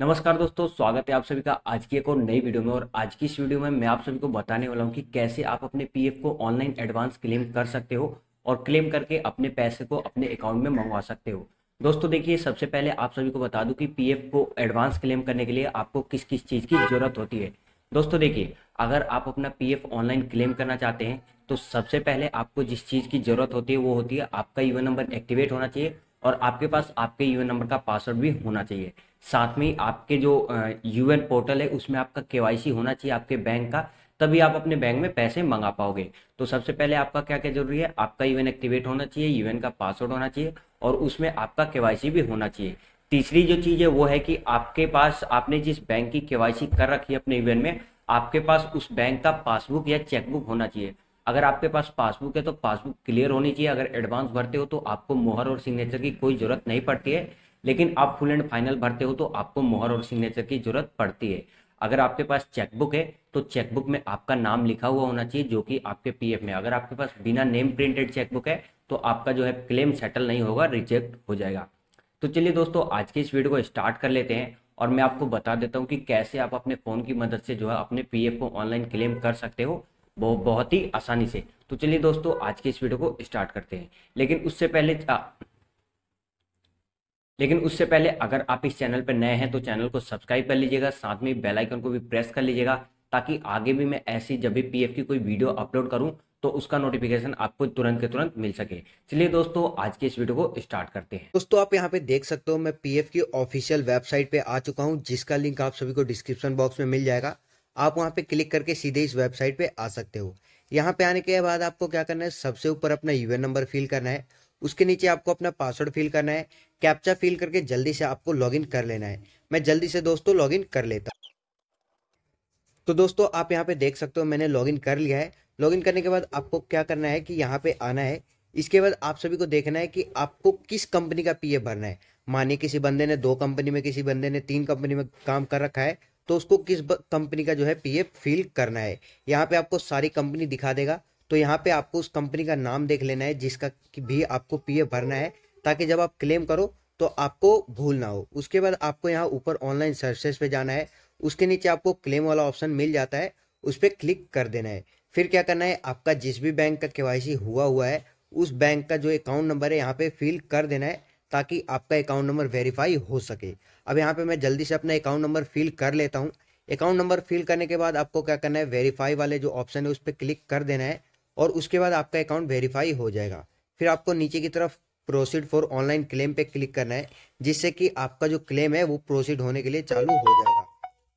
नमस्कार दोस्तों स्वागत है आप सभी का आज की एक और नई वीडियो में और आज की इस वीडियो में मैं आप सभी को बताने वाला हूं कि कैसे आप अपने पीएफ को ऑनलाइन एडवांस क्लेम कर सकते हो और क्लेम करके अपने पैसे को अपने अकाउंट में मंगवा सकते हो दोस्तों देखिए सबसे पहले आप सभी को बता दूं कि पीएफ को एडवांस क्लेम करने के लिए आपको किस किस चीज़ की ज़रूरत होती है दोस्तों देखिए अगर आप अपना पीएफ ऑनलाइन क्लेम करना चाहते हैं तो सबसे पहले आपको जिस चीज़ की ज़रूरत होती है वो होती है आपका यूएन नंबर एक्टिवेट होना चाहिए और आपके पास आपके यूएन नंबर का पासवर्ड भी होना चाहिए साथ में आपके जो यूएन पोर्टल है उसमें आपका के होना चाहिए आपके बैंक का तभी आप अपने बैंक में पैसे मंगा पाओगे तो सबसे पहले आपका क्या क्या जरूरी है आपका यूएन एक्टिवेट होना चाहिए यूएन का पासवर्ड होना चाहिए और उसमें आपका केवाईसी भी होना चाहिए तीसरी जो चीज़ है वो है कि आपके पास आपने जिस बैंक की केवाईसी कर रखी है अपने यूएन में आपके पास उस बैंक का पासबुक या चेकबुक होना चाहिए अगर आपके पास पासबुक है तो पासबुक क्लियर होनी चाहिए अगर एडवांस भरते हो तो आपको मोहर और सिग्नेचर की कोई ज़रूरत नहीं पड़ती है लेकिन आप फुल एंड फाइनल भरते हो तो आपको मोहर और सिग्नेचर की ज़रूरत पड़ती है अगर आपके पास चेकबुक है तो चेकबुक में आपका नाम लिखा हुआ होना चाहिए जो कि आपके पी में अगर आपके पास बिना नेम प्रिंटेड चेकबुक है तो आपका जो है क्लेम सेटल नहीं होगा रिजेक्ट हो जाएगा तो चलिए दोस्तों आज के इस वीडियो को स्टार्ट कर लेते हैं और मैं आपको बता देता हूँ कि कैसे आप अपने फ़ोन की मदद से जो है अपने पीएफ को ऑनलाइन क्लेम कर सकते हो बहुत ही आसानी से तो चलिए दोस्तों आज की इस वीडियो को स्टार्ट करते हैं लेकिन उससे पहले आ, लेकिन उससे पहले अगर आप इस चैनल पर नए हैं तो चैनल को सब्सक्राइब कर लीजिएगा साथ में बेल आइकन को भी प्रेस कर लीजिएगा ताकि आगे भी मैं ऐसी जब भी पीएफ की कोई वीडियो अपलोड करूं तो उसका नोटिफिकेशन आपको तुरंत के तुरंत मिल सके चलिए दोस्तों आज के इस वीडियो को स्टार्ट करते हैं दोस्तों आप यहाँ पे देख सकते हो मैं पीएफ की ऑफिशियल वेबसाइट पे आ चुका हूँ जिसका लिंक आप सभी को डिस्क्रिप्शन बॉक्स में मिल जाएगा आप वहाँ पे क्लिक करके सीधे इस वेबसाइट पे आ सकते हो यहाँ पे आने के बाद आपको क्या करना है सबसे ऊपर अपना यूएन नंबर फिल करना है उसके नीचे आपको अपना पासवर्ड फिल करना है कैप्चा फिल करके जल्दी से आपको लॉगिन कर लेना है मैं जल्दी से दोस्तों लॉगिन कर लेता तो दोस्तों आप यहाँ पे देख सकते हो मैंने लॉगिन कर लिया है लॉगिन करने के बाद आपको क्या करना है कि यहाँ पे आना है इसके बाद आप सभी को देखना है कि आपको किस कंपनी का पीए भरना है मानिए किसी बंदे ने दो कंपनी में किसी बंदे ने तीन कंपनी में काम कर रखा है तो उसको किस कंपनी का जो है पीएफ फिल करना है यहाँ पे आपको सारी कंपनी दिखा देगा तो यहाँ पे आपको उस कंपनी का नाम देख लेना है जिसका भी आपको पीएफ भरना है ताकि जब आप क्लेम करो तो आपको भूल ना हो उसके बाद आपको यहाँ ऊपर ऑनलाइन सर्विसेज पे जाना है उसके नीचे आपको क्लेम वाला ऑप्शन मिल जाता है उस पर क्लिक कर देना है फिर क्या करना है आपका जिस भी बैंक का के हुआ हुआ है उस बैंक का जो अकाउंट नंबर है यहाँ पे फिल कर देना है ताकि आपका अकाउंट नंबर वेरीफाई हो सके अब यहाँ पे मैं जल्दी से अपना अकाउंट नंबर फिल कर लेता हूँ अकाउंट नंबर फिल करने के बाद आपको क्या करना है वेरीफाई वाले जो ऑप्शन है उस पर क्लिक कर देना है और उसके बाद आपका अकाउंट वेरीफाई हो जाएगा फिर आपको नीचे की तरफ प्रोसीड फॉर ऑनलाइन क्लेम पे क्लिक करना है जिससे कि आपका जो क्लेम है वो प्रोसीड होने के लिए चालू हो जाएगा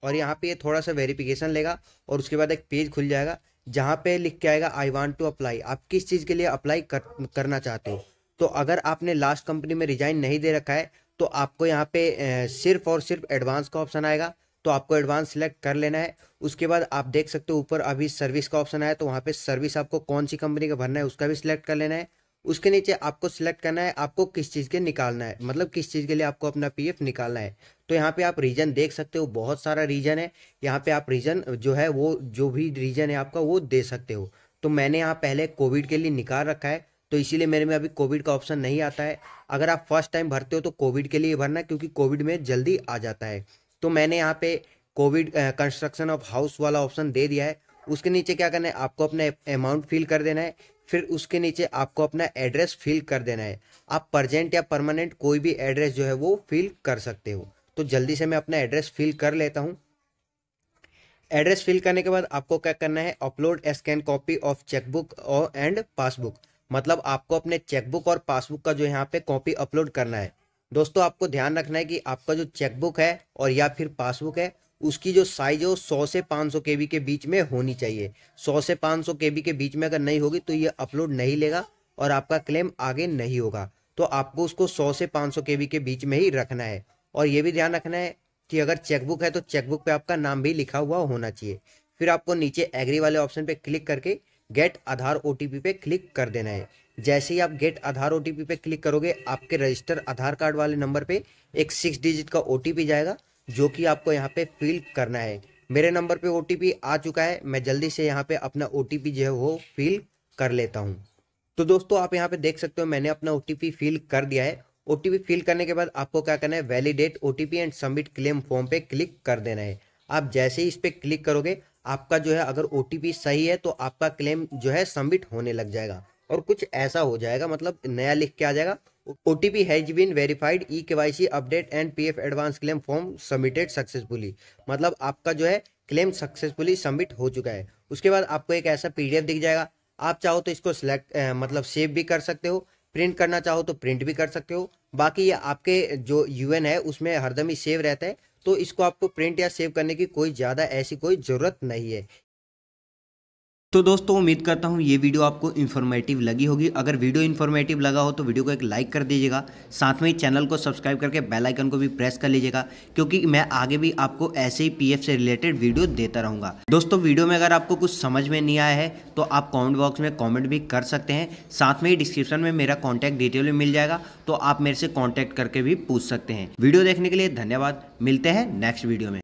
और यहाँ पे ये थोड़ा सा वेरिफिकेशन लेगा और उसके बाद एक पेज खुल जाएगा जहाँ पे लिख के आएगा आई वॉन्ट टू अप्लाई आप किस चीज़ के लिए अप्लाई कर, करना चाहते हो तो अगर आपने लास्ट कंपनी में रिजाइन नहीं दे रखा है तो आपको यहाँ पे सिर्फ और सिर्फ एडवांस का ऑप्शन आएगा तो आपको एडवांस सेलेक्ट कर लेना है उसके बाद आप देख सकते हो ऊपर अभी सर्विस का ऑप्शन आया तो वहाँ पे सर्विस आपको कौन सी कंपनी का भरना है उसका भी सिलेक्ट कर लेना है उसके नीचे आपको सिलेक्ट करना है आपको किस चीज़ के निकालना है मतलब किस चीज़ के लिए आपको अपना पीएफ निकालना है तो यहाँ पे आप रीजन देख सकते हो बहुत सारा रीजन है यहाँ पे आप रीजन जो है वो जो भी रीजन है आपका वो दे सकते हो तो मैंने यहाँ पहले कोविड के लिए निकाल रखा है तो इसीलिए मेरे में अभी कोविड का ऑप्शन नहीं आता है अगर आप फर्स्ट टाइम भरते हो तो कोविड के लिए भरना क्योंकि कोविड में जल्दी आ जाता है तो मैंने यहाँ पे कोविड कंस्ट्रक्शन ऑफ हाउस वाला ऑप्शन दे दिया है उसके नीचे क्या करना है आपको अपना अमाउंट फिल कर देना है फिर उसके नीचे आपको अपना एड्रेस फिल कर देना है आप प्रजेंट या परमानेंट कोई भी एड्रेस जो है वो फिल कर सकते हो तो जल्दी से मैं अपना एड्रेस फिल कर लेता हूँ एड्रेस फिल करने के बाद आपको क्या करना है upload scan copy of chequebook और एंड पासबुक मतलब आपको अपने चेकबुक और पासबुक का जो यहाँ पे कॉपी अपलोड करना है दोस्तों आपको ध्यान रखना है कि आपका जो चेकबुक है और या फिर पासबुक है उसकी जो साइज है वो सौ से पाँच सौ के बी के बीच में होनी चाहिए सौ से पाँच सौ के बी के बीच में अगर नहीं होगी तो ये अपलोड नहीं लेगा और आपका क्लेम आगे नहीं होगा तो आपको उसको सौ से पाँच सौ के बी के बीच में ही रखना है और ये भी ध्यान रखना है कि अगर चेकबुक है तो चेकबुक पे आपका नाम भी लिखा हुआ होना चाहिए फिर आपको नीचे एग्री वाले ऑप्शन पे क्लिक करके गेट आधार ओ पे क्लिक कर देना है जैसे ही आप गेट आधार ओ पे क्लिक करोगे आपके रजिस्टर आधार कार्ड वाले नंबर पे एक सिक्स डिजिट का ओ जाएगा जो कि आपको यहाँ पे फिल करना है मेरे नंबर पे ओ आ चुका है मैं जल्दी से यहाँ पे अपना ओ जो है वो फिल कर लेता हूँ तो दोस्तों आप यहाँ पे देख सकते हो मैंने अपना ओ फिल कर दिया है ओ फिल करने के बाद आपको क्या करना है वैलिडेट ओ एंड सबमिट क्लेम फॉर्म पे क्लिक कर देना है आप जैसे ही इस पर क्लिक करोगे आपका जो है अगर ओ सही है तो आपका क्लेम जो है सबमिट होने लग जाएगा और कुछ ऐसा हो जाएगा मतलब नया लिख के आ जाएगा O T P has been verified E K Y C update and P F advance claim form submitted successfully मतलब आपका जो है क्लेम सक्सेसफुली सबमिट हो चुका है उसके बाद आपको एक ऐसा पी डी एफ दिख जाएगा आप चाहो तो इसको सिलेक्ट मतलब सेव भी कर सकते हो प्रिंट करना चाहो तो प्रिंट भी कर सकते हो बाकी आपके जो यूएन है उसमें हरदम ही सेव रहता है तो इसको आपको प्रिंट या सेव करने की कोई ज़्यादा ऐसी कोई ज़रूरत नहीं है तो दोस्तों उम्मीद करता हूँ ये वीडियो आपको इन्फॉर्मेटिव लगी होगी अगर वीडियो इन्फॉर्मेटिव लगा हो तो वीडियो को एक लाइक कर दीजिएगा साथ में ही चैनल को सब्सक्राइब करके बेल आइकन को भी प्रेस कर लीजिएगा क्योंकि मैं आगे भी आपको ऐसे ही पीएफ से रिलेटेड वीडियो देता रहूँगा दोस्तों वीडियो में अगर आपको कुछ समझ में नहीं आया है तो आप कॉमेंट बॉक्स में कॉमेंट भी कर सकते हैं साथ में ही डिस्क्रिप्शन में मेरा कॉन्टैक्ट डिटेल भी मिल जाएगा तो आप मेरे से कॉन्टैक्ट करके भी पूछ सकते हैं वीडियो देखने के लिए धन्यवाद मिलते हैं नेक्स्ट वीडियो में